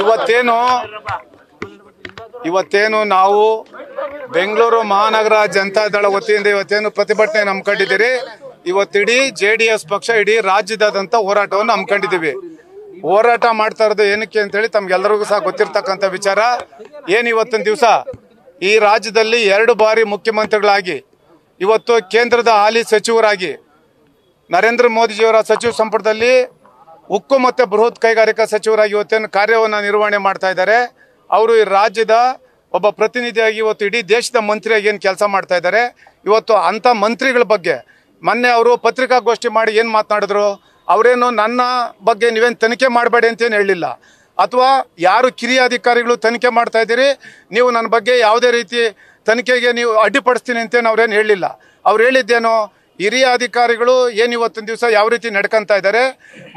ಇವತ್ತೇನು ಇವತ್ತೇನು ನಾವು ಬೆಂಗಳೂರು ಮಹಾನಗರ ಜನತಾ ದಳ ವತಿಯಿಂದ ಇವತ್ತೇನು ಪ್ರತಿಭಟನೆ ಹಮ್ಮಿಕೊಂಡಿದ್ದೀರಿ ಇವತ್ತಿಡೀ ಜೆ ಡಿ ಎಸ್ ಪಕ್ಷ ಇಡೀ ರಾಜ್ಯದಾದಂಥ ಹೋರಾಟವನ್ನು ಹಮ್ಮಿಕೊಂಡಿದ್ದೀವಿ ಹೋರಾಟ ಮಾಡ್ತಾ ಇರೋದು ಏನಕ್ಕೆ ಅಂತೇಳಿ ತಮ್ಗೆಲ್ಲರಿಗೂ ಸಹ ಗೊತ್ತಿರ್ತಕ್ಕಂಥ ವಿಚಾರ ಏನು ಇವತ್ತಿನ ದಿವಸ ಈ ರಾಜ್ಯದಲ್ಲಿ ಎರಡು ಬಾರಿ ಮುಖ್ಯಮಂತ್ರಿಗಳಾಗಿ ಇವತ್ತು ಕೇಂದ್ರದ ಹಾಲಿ ಸಚಿವರಾಗಿ ನರೇಂದ್ರ ಮೋದಿಜಿಯವರ ಸಚಿವ ಸಂಪುಟದಲ್ಲಿ ಉಕ್ಕು ಮತ್ತು ಬೃಹತ್ ಕೈಗಾರಿಕಾ ಸಚಿವರಾಗಿ ಇವತ್ತೇನು ಕಾರ್ಯವನ್ನು ನಿರ್ವಹಣೆ ಮಾಡ್ತಾ ಇದ್ದಾರೆ ಅವರು ಈ ರಾಜ್ಯದ ಒಬ್ಬ ಪ್ರತಿನಿಧಿಯಾಗಿ ಇವತ್ತು ಇಡೀ ದೇಶದ ಮಂತ್ರಿಯಾಗಿ ಏನು ಕೆಲಸ ಮಾಡ್ತಾ ಇದ್ದಾರೆ ಇವತ್ತು ಅಂಥ ಮಂತ್ರಿಗಳ ಬಗ್ಗೆ ಮೊನ್ನೆ ಅವರು ಪತ್ರಿಕಾಗೋಷ್ಠಿ ಮಾಡಿ ಏನು ಮಾತನಾಡಿದ್ರು ಅವರೇನು ನನ್ನ ಬಗ್ಗೆ ನೀವೇನು ತನಿಖೆ ಮಾಡಬೇಡಿ ಅಂತೇನು ಹೇಳಿಲ್ಲ ಅಥವಾ ಯಾರು ಕಿರಿಯ ಅಧಿಕಾರಿಗಳು ತನಿಖೆ ಮಾಡ್ತಾ ಇದ್ದೀರಿ ನೀವು ನನ್ನ ಬಗ್ಗೆ ಯಾವುದೇ ರೀತಿ ತನಿಖೆಗೆ ನೀವು ಅಡ್ಡಿಪಡಿಸ್ತೀನಿ ಅಂತೇನು ಅವ್ರೇನು ಹೇಳಿಲ್ಲ ಅವ್ರು ಹೇಳಿದ್ದೇನು ಹಿರಿಯ ಅಧಿಕಾರಿಗಳು ಏನು ಇವತ್ತಿನ ದಿವಸ ಯಾವ ರೀತಿ ನಡ್ಕೊಂತ ಇದ್ದಾರೆ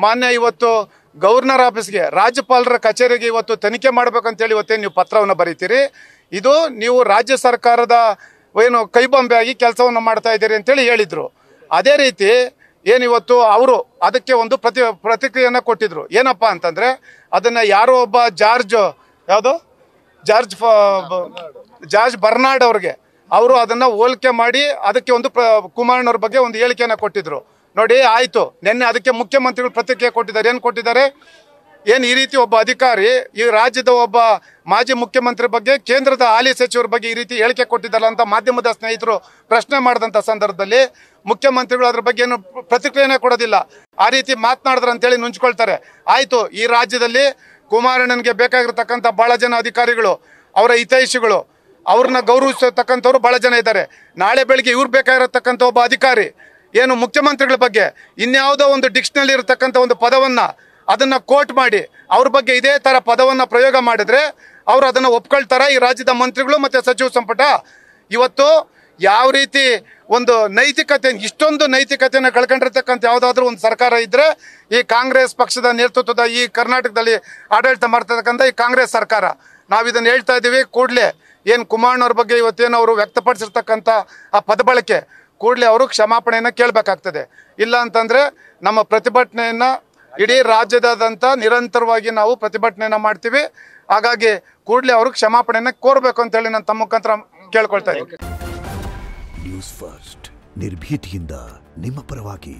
ಮಾನ್ಯ ಇವತ್ತು ಗವರ್ನರ್ ಆಫೀಸ್ಗೆ ರಾಜ್ಯಪಾಲರ ಕಚೇರಿಗೆ ಇವತ್ತು ತನಿಖೆ ಮಾಡ್ಬೇಕಂತೇಳಿ ಇವತ್ತೇ ನೀವು ಪತ್ರವನ್ನು ಬರೀತೀರಿ ಇದು ನೀವು ರಾಜ್ಯ ಸರ್ಕಾರದ ಏನು ಕೈಬೊಂಬೆಯಾಗಿ ಕೆಲಸವನ್ನು ಮಾಡ್ತಾ ಇದ್ದೀರಿ ಅಂತೇಳಿ ಹೇಳಿದರು ಅದೇ ರೀತಿ ಏನಿವತ್ತು ಅವರು ಅದಕ್ಕೆ ಒಂದು ಪ್ರತಿ ಪ್ರತಿಕ್ರಿಯೆಯನ್ನು ಕೊಟ್ಟಿದ್ರು ಏನಪ್ಪ ಅಂತಂದರೆ ಅದನ್ನು ಯಾರೋ ಒಬ್ಬ ಜಾರ್ಜ್ ಯಾವುದು ಜಾರ್ಜ್ ಜಾರ್ಜ್ ಬರ್ನಾಡ್ ಅವ್ರಿಗೆ ಅವರು ಅದನ್ನು ಹೋಲಿಕೆ ಮಾಡಿ ಅದಕ್ಕೆ ಒಂದು ಕುಮಾರಣ್ಣವ್ರ ಬಗ್ಗೆ ಒಂದು ಹೇಳಿಕೆಯನ್ನು ಕೊಟ್ಟಿದ್ರು ನೋಡಿ ಆಯಿತು ನಿನ್ನೆ ಅದಕ್ಕೆ ಮುಖ್ಯಮಂತ್ರಿಗಳು ಪ್ರತಿಕ್ರಿಯೆ ಕೊಟ್ಟಿದ್ದಾರೆ ಏನು ಕೊಟ್ಟಿದ್ದಾರೆ ಏನು ಈ ರೀತಿ ಒಬ್ಬ ಅಧಿಕಾರಿ ಈ ರಾಜ್ಯದ ಒಬ್ಬ ಮಾಜಿ ಮುಖ್ಯಮಂತ್ರಿ ಬಗ್ಗೆ ಕೇಂದ್ರದ ಹಾಲಿ ಸಚಿವರ ಬಗ್ಗೆ ಈ ರೀತಿ ಹೇಳಿಕೆ ಕೊಟ್ಟಿದ್ದಾರಲ್ಲ ಅಂತ ಮಾಧ್ಯಮದ ಸ್ನೇಹಿತರು ಪ್ರಶ್ನೆ ಮಾಡಿದಂಥ ಸಂದರ್ಭದಲ್ಲಿ ಮುಖ್ಯಮಂತ್ರಿಗಳು ಅದ್ರ ಬಗ್ಗೆ ಏನು ಪ್ರತಿಕ್ರಿಯೆನೇ ಕೊಡೋದಿಲ್ಲ ಆ ರೀತಿ ಅಂತ ಅಂತೇಳಿ ನುಂಚ್ಕೊಳ್ತಾರೆ ಆಯಿತು ಈ ರಾಜ್ಯದಲ್ಲಿ ಕುಮಾರಣ್ಣನಿಗೆ ಬೇಕಾಗಿರ್ತಕ್ಕಂಥ ಭಾಳ ಜನ ಅಧಿಕಾರಿಗಳು ಅವರ ಹಿತೈಷಿಗಳು ಅವ್ರನ್ನ ಗೌರವಿಸತಕ್ಕಂಥವ್ರು ಭಾಳ ಜನ ಇದ್ದಾರೆ ನಾಳೆ ಬೆಳಿಗ್ಗೆ ಇವ್ರು ಬೇಕಾಗಿರತಕ್ಕಂಥ ಒಬ್ಬ ಅಧಿಕಾರಿ ಏನು ಮುಖ್ಯಮಂತ್ರಿಗಳ ಬಗ್ಗೆ ಇನ್ಯಾವುದೋ ಒಂದು ಡಿಕ್ಷನಲ್ಲಿ ಇರತಕ್ಕಂಥ ಒಂದು ಪದವನ್ನು ಅದನ್ನು ಕೋಟ್ ಮಾಡಿ ಅವ್ರ ಬಗ್ಗೆ ಇದೇ ಥರ ಪದವನ್ನು ಪ್ರಯೋಗ ಮಾಡಿದ್ರೆ ಅವರು ಅದನ್ನು ಒಪ್ಕೊಳ್ತಾರೆ ಈ ರಾಜ್ಯದ ಮಂತ್ರಿಗಳು ಮತ್ತು ಸಚಿವ ಸಂಪುಟ ಇವತ್ತು ಯಾವ ರೀತಿ ಒಂದು ನೈತಿಕತೆ ಇಷ್ಟೊಂದು ನೈತಿಕತೆಯನ್ನು ಕಳ್ಕೊಂಡಿರ್ತಕ್ಕಂಥ ಯಾವುದಾದ್ರೂ ಒಂದು ಸರ್ಕಾರ ಇದ್ದರೆ ಈ ಕಾಂಗ್ರೆಸ್ ಪಕ್ಷದ ನೇತೃತ್ವದ ಈ ಕರ್ನಾಟಕದಲ್ಲಿ ಆಡಳಿತ ಮಾಡ್ತಕ್ಕಂಥ ಈ ಕಾಂಗ್ರೆಸ್ ಸರ್ಕಾರ ನಾವು ಇದನ್ನು ಹೇಳ್ತಾ ಇದ್ದೀವಿ ಕೂಡಲೇ ಏನು ಕುಮಾರಣ್ಣವ್ರ ಬಗ್ಗೆ ಇವತ್ತೇನು ಅವರು ವ್ಯಕ್ತಪಡಿಸಿರ್ತಕ್ಕಂಥ ಆ ಪದ ಬಳಕೆ ಕೂಡಲೇ ಅವರು ಕ್ಷಮಾಪಣೆಯನ್ನು ಕೇಳಬೇಕಾಗ್ತದೆ ಇಲ್ಲ ಅಂತಂದರೆ ನಮ್ಮ ಪ್ರತಿಭಟನೆಯನ್ನು ಇಡೀ ರಾಜ್ಯದಾದಂಥ ನಿರಂತರವಾಗಿ ನಾವು ಪ್ರತಿಭಟನೆಯನ್ನು ಮಾಡ್ತೀವಿ ಹಾಗಾಗಿ ಕೂಡಲೇ ಅವರು ಕ್ಷಮಾಪಣೆಯನ್ನು ಕೋರಬೇಕು ಅಂತೇಳಿ ನಾನು ತಮ್ಮ ಮುಖಾಂತರ ಕೇಳ್ಕೊಳ್ತಾ ಇದ್ದೀನಿ ನ್ಯೂಸ್ ಫಸ್ಟ್ ನಿರ್ಭೀತಿಯಿಂದ ನಿಮ್ಮ ಪರವಾಗಿ